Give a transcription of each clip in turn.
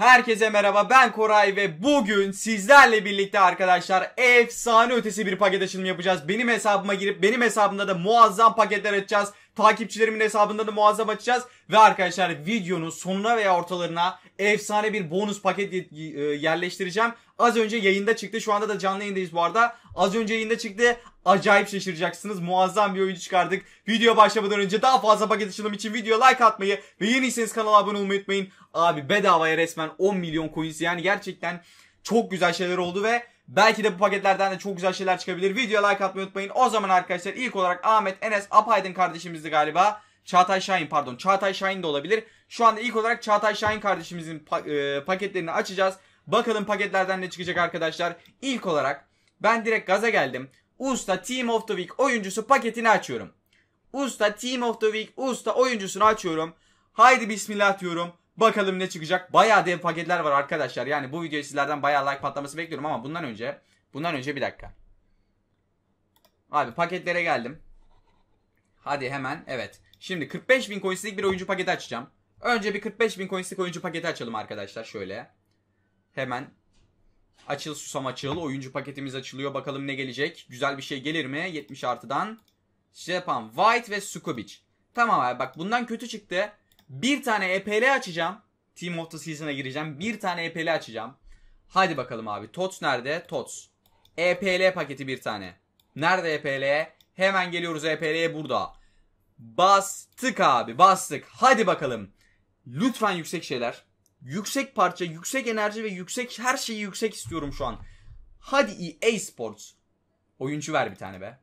Herkese merhaba ben Koray ve bugün sizlerle birlikte arkadaşlar efsane ötesi bir paket açılımı yapacağız. Benim hesabıma girip benim hesabımda da muazzam paketler açacağız. Takipçilerimin hesabında da muazzam açacağız. Ve arkadaşlar videonun sonuna veya ortalarına efsane bir bonus paket e, yerleştireceğim. Az önce yayında çıktı. Şu anda da canlı yayındayız bu arada. Az önce yayında çıktı. Acayip şaşıracaksınız. Muazzam bir oyuncu çıkardık. Video başlamadan önce daha fazla paket açılım için videoya like atmayı ve yeniyseniz kanala abone olmayı unutmayın. Abi bedavaya resmen 10 milyon coins yani gerçekten çok güzel şeyler oldu ve Belki de bu paketlerden de çok güzel şeyler çıkabilir. Videoya like atmayı unutmayın. O zaman arkadaşlar ilk olarak Ahmet Enes Apaydın kardeşimizdi galiba. Çağatay Şahin pardon. Çağatay Şahin de olabilir. Şu anda ilk olarak Çağatay Şahin kardeşimizin pa e paketlerini açacağız. Bakalım paketlerden ne çıkacak arkadaşlar. İlk olarak ben direkt gaza geldim. Usta Team of the Week oyuncusu paketini açıyorum. Usta Team of the Week Usta oyuncusunu açıyorum. Haydi bismillah diyorum. Bakalım ne çıkacak. Bayağı dev paketler var arkadaşlar. Yani bu videoya sizlerden bayağı like patlaması bekliyorum ama bundan önce bundan önce bir dakika. Abi paketlere geldim. Hadi hemen evet. Şimdi 45 bin coinslik bir oyuncu paketi açacağım. Önce bir 45 bin coinslik oyuncu paketi açalım arkadaşlar şöyle. Hemen açıl susam açıl. Oyuncu paketimiz açılıyor. Bakalım ne gelecek. Güzel bir şey gelir mi? 70 artıdan. Şey yapan White ve Sukubic. Tamam abi bak bundan kötü çıktı. Bir tane EPL açacağım. Team of the Season'a gireceğim. Bir tane EPL açacağım. Hadi bakalım abi. TOTS nerede? TOTS. EPL paketi bir tane. Nerede EPL? Hemen geliyoruz EPL'ye burada. Bastık abi bastık. Hadi bakalım. Lütfen yüksek şeyler. Yüksek parça, yüksek enerji ve yüksek her şeyi yüksek istiyorum şu an. Hadi EA Sports. Oyuncu ver bir tane be.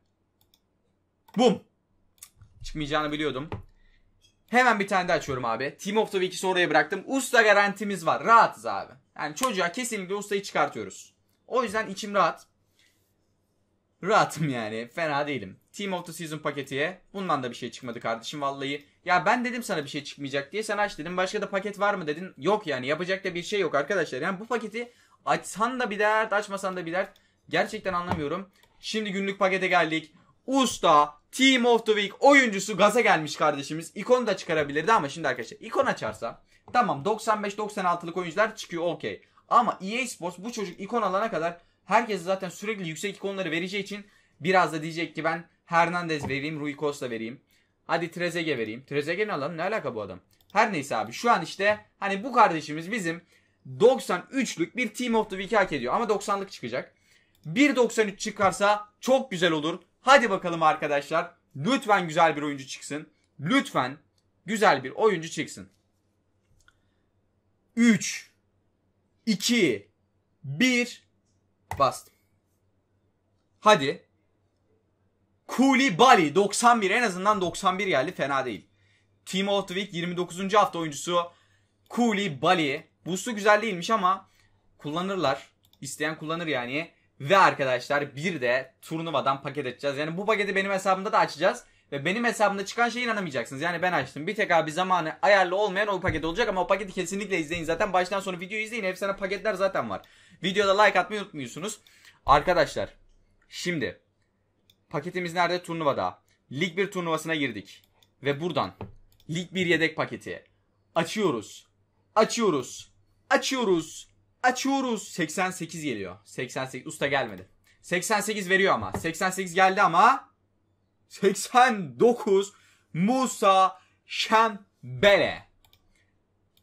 Bum. Çıkmayacağını biliyordum. Hemen bir tane daha açıyorum abi. Team of the Week'i oraya bıraktım. Usta garantimiz var. Rahatız abi. Yani çocuğa kesinlikle ustayı çıkartıyoruz. O yüzden içim rahat. Rahatım yani. Fena değilim. Team of the Season paketiye. Bundan da bir şey çıkmadı kardeşim vallahi. Ya ben dedim sana bir şey çıkmayacak diye sen aç dedim. Başka da paket var mı dedin. Yok yani yapacak da bir şey yok arkadaşlar. Yani bu paketi açsan da bir dert açmasan da bir dert. Gerçekten anlamıyorum. Şimdi günlük pakete geldik. Usta Team of the Week oyuncusu gaza gelmiş kardeşimiz. İkonu da çıkarabilirdi ama şimdi arkadaşlar ikon açarsa tamam 95-96'lık oyuncular çıkıyor okey. Ama EA Sports bu çocuk ikon alana kadar herkes zaten sürekli yüksek ikonları vereceği için biraz da diyecek ki ben Hernandez vereyim, Rui Costa vereyim. Hadi Trezeguet vereyim. Trezeguet ne lan? Ne alaka bu adam? Her neyse abi şu an işte hani bu kardeşimiz bizim 93'lük bir Team of the Week hak ediyor. Ama 90'lık çıkacak. 1.93 çıkarsa çok güzel olur. Hadi bakalım arkadaşlar. Lütfen güzel bir oyuncu çıksın. Lütfen güzel bir oyuncu çıksın. 3 2 1 bastım. Hadi. Kuli Bali 91 en azından 91 geldi fena değil. Team of the Week 29. hafta oyuncusu Kuli Kulibali. Boost'u güzel değilmiş ama kullanırlar. İsteyen kullanır yani. Ve arkadaşlar bir de turnuvadan paket edeceğiz Yani bu paketi benim hesabımda da açacağız. Ve benim hesabımda çıkan şeye inanamayacaksınız. Yani ben açtım. Bir tek abi zamanı ayarlı olmayan o paket olacak ama o paketi kesinlikle izleyin. Zaten baştan sona videoyu izleyin. Efsane paketler zaten var. Videoda like atmayı unutmuyorsunuz. Arkadaşlar şimdi paketimiz nerede? Turnuvada. Lig 1 turnuvasına girdik. Ve buradan Lig 1 yedek paketi açıyoruz. Açıyoruz. Açıyoruz açıyoruz. 88 geliyor. 88 usta gelmedi. 88 veriyor ama. 88 geldi ama 89 Musa Şembele.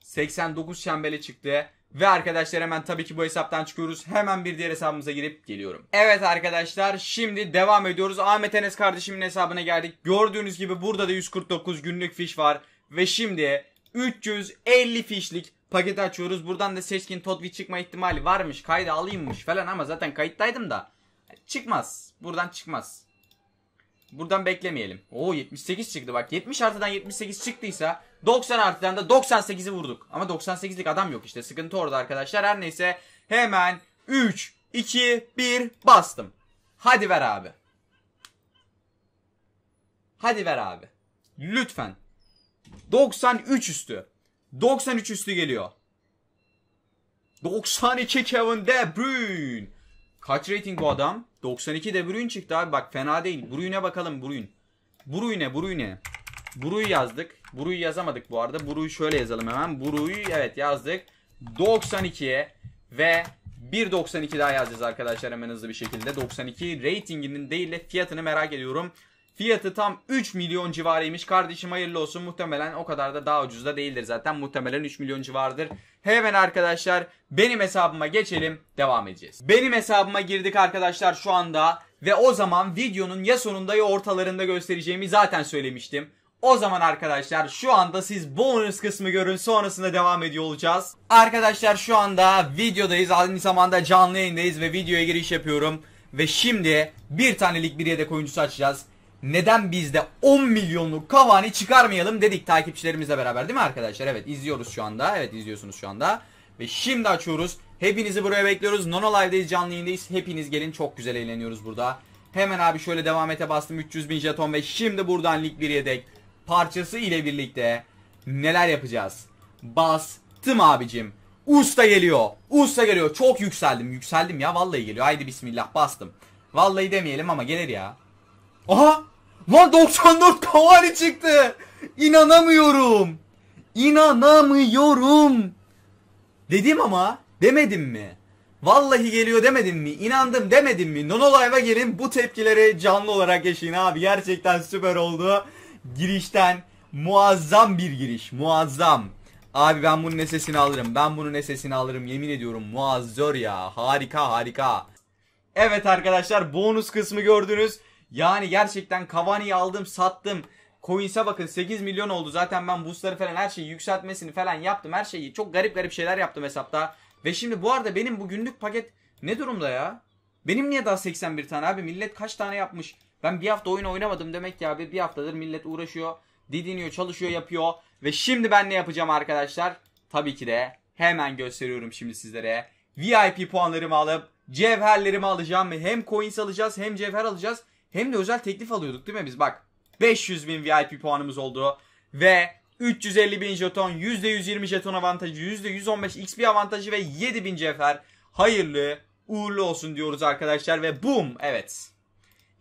89 Şembele çıktı. Ve arkadaşlar hemen tabii ki bu hesaptan çıkıyoruz. Hemen bir diğer hesabımıza girip geliyorum. Evet arkadaşlar şimdi devam ediyoruz. Ahmet Enes kardeşimin hesabına geldik. Gördüğünüz gibi burada da 149 günlük fiş var. Ve şimdi 350 fişlik paketi açıyoruz. Buradan da seçkin Todvi çıkma ihtimali varmış. Kayda alayımmış falan ama zaten kayıttaydım da. Çıkmaz. Buradan çıkmaz. Buradan beklemeyelim. Oo 78 çıktı bak. 70 artıdan 78 çıktıysa 90 artıdan da 98'i vurduk. Ama 98'lik adam yok işte. Sıkıntı orada arkadaşlar. Her neyse hemen 3, 2, 1 bastım. Hadi ver abi. Hadi ver abi. Lütfen. 93 üstü. 93 üstü geliyor. 92 Kevin De Bruyne. Kaç rating bu adam? 92 De Bruyne çıktı abi. Bak fena değil. Bruyne'e bakalım Bruyne. Bruyne Bruyne. Bruyne yazdık. Bruyne yazamadık bu arada. Bruyne şöyle yazalım hemen. Bruyne evet yazdık. 92'ye ve 1.92 daha yazacağız arkadaşlar hemen hızlı bir şekilde. 92 ratinginin değil de fiyatını merak ediyorum. Fiyatı tam 3 milyon civarıymış. Kardeşim hayırlı olsun. Muhtemelen o kadar da daha ucuz da değildir zaten. Muhtemelen 3 milyon civarıdır. Hemen arkadaşlar benim hesabıma geçelim. Devam edeceğiz. Benim hesabıma girdik arkadaşlar şu anda. Ve o zaman videonun ya sonunda ya ortalarında göstereceğimi zaten söylemiştim. O zaman arkadaşlar şu anda siz bonus kısmı görün sonrasında devam ediyor olacağız. Arkadaşlar şu anda videodayız aynı zamanda canlı yayındayız ve videoya giriş yapıyorum. Ve şimdi bir tanelik bir yedek oyuncusu açacağız neden bizde 10 milyonluk Cavani çıkarmayalım dedik takipçilerimizle beraber değil mi arkadaşlar? Evet izliyoruz şu anda. Evet izliyorsunuz şu anda. Ve şimdi açıyoruz. Hepinizi buraya bekliyoruz. Nono Live'deyiz canlı yayındayız. Hepiniz gelin çok güzel eğleniyoruz burada. Hemen abi şöyle devam ete bastım 300 bin jeton ve şimdi buradan lig 1'ye dek parçası ile birlikte neler yapacağız? Bastım abicim. Usta geliyor. Usta geliyor. Çok yükseldim. Yükseldim ya vallahi geliyor. Haydi bismillah bastım. Vallahi demeyelim ama gelir ya. Aha! Lan 94 kavari çıktı. İnanamıyorum. İnanamıyorum. Dedim ama demedim mi? Vallahi geliyor demedim mi? İnandım demedim mi? Nono Live'a gelin bu tepkileri canlı olarak yaşayın abi. Gerçekten süper oldu. Girişten muazzam bir giriş. Muazzam. Abi ben bunun sesini alırım. Ben bunun sesini alırım. Yemin ediyorum muazzor ya. Harika harika. Evet arkadaşlar bonus kısmı gördünüz. Yani gerçekten Cavani'yi aldım sattım. Coins'e bakın 8 milyon oldu. Zaten ben boostları falan her şeyi yükseltmesini falan yaptım. Her şeyi çok garip garip şeyler yaptım hesapta. Ve şimdi bu arada benim bu günlük paket ne durumda ya? Benim niye daha 81 tane abi? Millet kaç tane yapmış? Ben bir hafta oyun oynamadım demek ki abi. Bir haftadır millet uğraşıyor, didiniyor, çalışıyor, yapıyor. Ve şimdi ben ne yapacağım arkadaşlar? Tabii ki de hemen gösteriyorum şimdi sizlere. VIP puanlarımı alıp cevherlerimi alacağım. Hem coins alacağız hem cevher alacağız. Hem de özel teklif alıyorduk değil mi biz? Bak 500 bin VIP puanımız oldu. Ve 350 bin jeton, %120 jeton avantajı, %115 XP avantajı ve 7 bin cefer, Hayırlı, uğurlu olsun diyoruz arkadaşlar ve boom evet.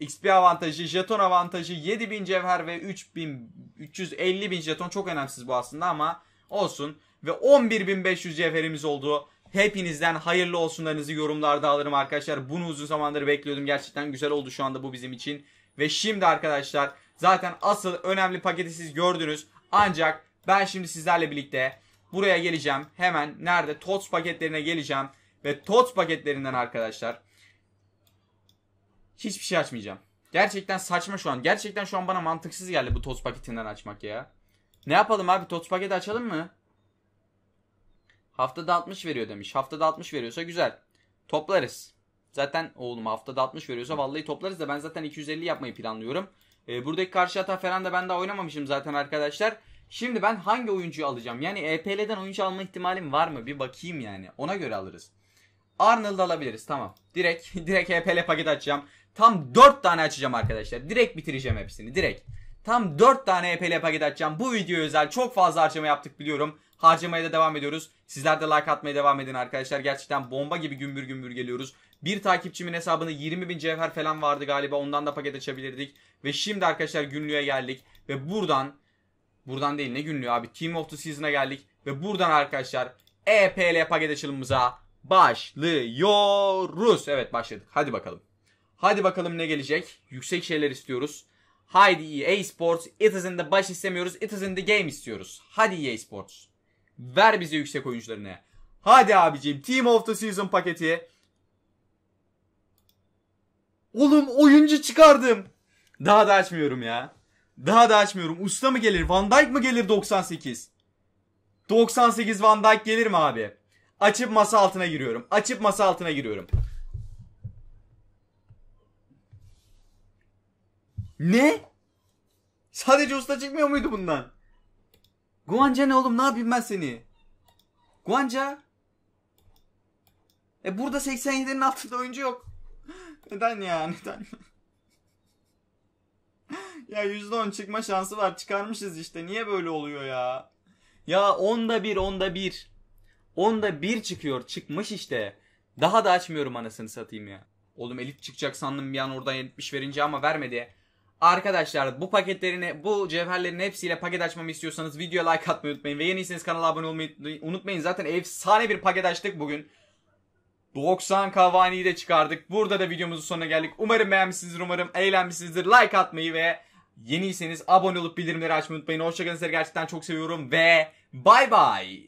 XP avantajı, jeton avantajı, 7 bin cevher ve 3000 350 bin jeton çok önemsiz bu aslında ama olsun. Ve 11.500 cevherimiz oldu. Hepinizden hayırlı olsunlarınızı yorumlarda alırım arkadaşlar. Bunu uzun zamandır bekliyordum. Gerçekten güzel oldu şu anda bu bizim için. Ve şimdi arkadaşlar zaten asıl önemli paketi siz gördünüz. Ancak ben şimdi sizlerle birlikte buraya geleceğim. Hemen nerede? TOTS paketlerine geleceğim. Ve TOTS paketlerinden arkadaşlar hiçbir şey açmayacağım. Gerçekten saçma şu an. Gerçekten şu an bana mantıksız geldi bu TOTS paketinden açmak ya. Ne yapalım abi? TOTS paketi açalım mı? Haftada 60 veriyor demiş. Haftada 60 veriyorsa güzel. Toplarız. Zaten oğlum haftada 60 veriyorsa vallahi toplarız da ben zaten 250 yapmayı planlıyorum. E, buradaki karşı hata falan da ben daha oynamamışım zaten arkadaşlar. Şimdi ben hangi oyuncuyu alacağım? Yani EPL'den oyuncu alma ihtimalim var mı? Bir bakayım yani. Ona göre alırız. Arnold alabiliriz tamam. Direkt direkt EPL paket açacağım. Tam 4 tane açacağım arkadaşlar. Direkt bitireceğim hepsini direkt. Tam 4 tane EPL paket açacağım. Bu video özel çok fazla harcama yaptık biliyorum harcamaya da devam ediyoruz. Sizler de like atmaya devam edin arkadaşlar. Gerçekten bomba gibi gümbür gümbür geliyoruz. Bir takipçimin hesabını 20 bin cevher falan vardı galiba. Ondan da paket açabilirdik. Ve şimdi arkadaşlar günlüğe geldik. Ve buradan, buradan değil ne günlüğü abi. Team of the Season'a geldik. Ve buradan arkadaşlar EPL paket açılımımıza başlıyoruz. Evet başladık. Hadi bakalım. Hadi bakalım ne gelecek. Yüksek şeyler istiyoruz. Haydi EA Sports. It is in the baş istemiyoruz. It is in the game istiyoruz. Hadi EA Sports. Ver bize yüksek oyuncularını. Hadi abicim Team of the Season paketi. Oğlum oyuncu çıkardım. Daha da açmıyorum ya. Daha da açmıyorum. Usta mı gelir? Van Dijk mı gelir 98? 98 Van Dijk gelir mi abi? Açıp masa altına giriyorum. Açıp masa altına giriyorum. Ne? Sadece usta çıkmıyor muydu bundan? Guanca ne oğlum ne yapayım ben seni? Guanca. E burada 87'nin altında oyuncu yok. neden ya neden? ya %10 çıkma şansı var çıkarmışız işte niye böyle oluyor ya? Ya onda bir onda bir. Onda bir çıkıyor çıkmış işte. Daha da açmıyorum anasını satayım ya. Oğlum elit çıkacak sandım bir an oradan 70 verince ama vermedi. Arkadaşlar bu paketlerini, bu cevherlerin hepsiyle paket açmamı istiyorsanız videoya like atmayı unutmayın. Ve yeniyseniz kanala abone olmayı unutmayın. Zaten efsane bir paket açtık bugün. 90 Cavani'yi de çıkardık. Burada da videomuzun sonuna geldik. Umarım beğenmişsinizdir, umarım eğlenmişsinizdir. Like atmayı ve yeniyseniz abone olup bildirimleri açmayı unutmayın. Hoşçakalın sizleri gerçekten çok seviyorum ve bay bay.